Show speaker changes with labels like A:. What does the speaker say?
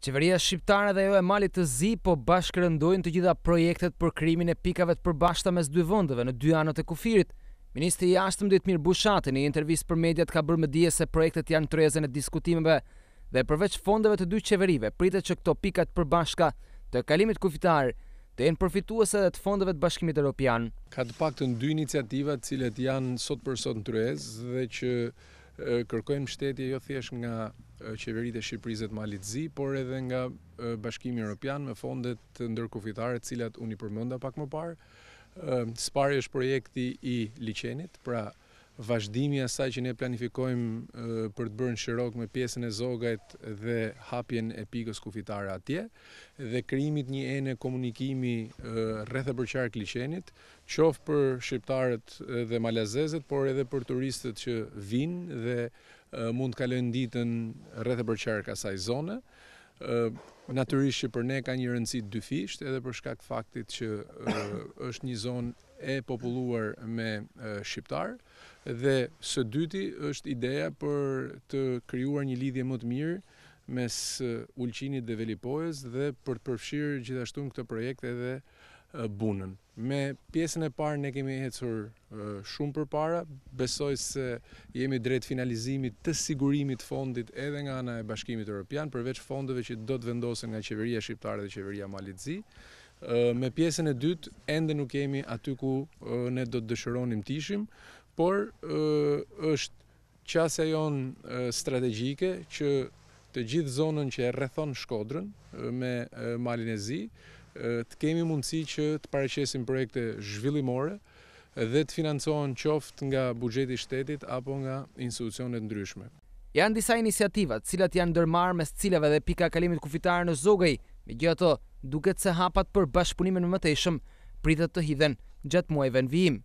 A: Qeveria shqiptare dhe jo e malit të zi po bashkërëndojnë të gjitha projektet për krimin e pikave të përbashta mes dy vëndëve në dy anët e kufirit. Ministri i Jashtëm Ditmir Bushati në intervistë për mediat ka bërë më dije se projektet janë trezën e diskutimeve dhe përveç fondeve të dy qeverive pritet që këto pikat përbashka të kalimit kufitar të jenë përfituese dhe të fondeve të Bashkimit Evropian. Ka të të në dy iniciativa të cilët janë sot për sot
B: në trezë dhe që kërkojmë shtetje jo thjesht nga qeverit e Shqipërisë të Malit Zi, por edhe nga Bashkimi Europian me fondet ndërkufitare, cilat unë i përmënda pak më parë. pari është projekti i liçenit, pra vazhdimi asaj që ne planifikojmë për të bërë në Shirok me pjesën e Zogajt dhe hapjen e pikës kufitare atje dhe krijimit një ene komunikimi rreth e përqar klishenit, qof për shqiptarët dhe malazezët, por edhe për turistët që vinë dhe mund të kalojnë ditën rreth e përqar kësaj zone. Natyrisht që për ne ka një rëndësit dyfisht, edhe për shkak të faktit që është një zonë e populluar me shqiptarë dhe së dyti është ideja për të krijuar një lidhje më të mirë mes Ulqinit dhe Velipojës dhe për të përfshirë gjithashtu në këtë projekt edhe bunën. Me pjesën e parë ne kemi ecur shumë përpara, besoj se jemi drejt finalizimit të sigurimit të fondit edhe nga ana e Bashkimit Evropian përveç fondeve që do të vendosen nga qeveria shqiptare dhe qeveria malizi me pjesën e dytë ende nuk jemi aty ku ne do të dëshironim të ishim, por është qasja jon strategjike që të gjithë zonën që e rrethon Shkodrën me malin e zi, të kemi mundësi që të paraqesim projekte zhvillimore dhe të financohen qoftë nga buxheti i
A: shtetit apo nga institucione të ndryshme. Janë disa iniciativat cilat janë ndërmarrë mes cilave dhe pika kalimit kufitar në Zogaj, megjithatë duket se hapat për bashkëpunimin më të eshëm pritet të hidhen gjatë muajve në vijim.